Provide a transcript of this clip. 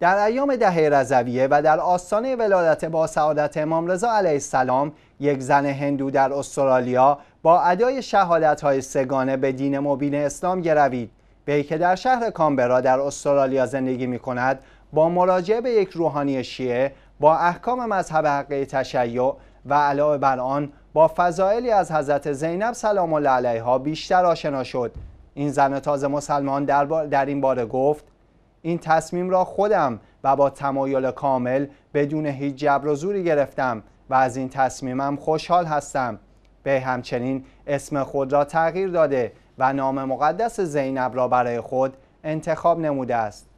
در ایام دهه رضویه و در آستانه ولادت با سعادت امام رضا علیه السلام یک زن هندو در استرالیا با ادای شهادت های سگانه به دین مبین اسلام گروید وی که در شهر کامبرا در استرالیا زندگی می کند با مراجعه به یک روحانی شیعه با احکام مذهب حقه تشیع و علاوه بر آن با فضائلی از حضرت زینب سلام الله علیها بیشتر آشنا شد این زن تازه مسلمان در, در این باره گفت این تصمیم را خودم و با تمایل کامل بدون هیچ جبر و زوری گرفتم و از این تصمیمم خوشحال هستم به همچنین اسم خود را تغییر داده و نام مقدس زینب را برای خود انتخاب نموده است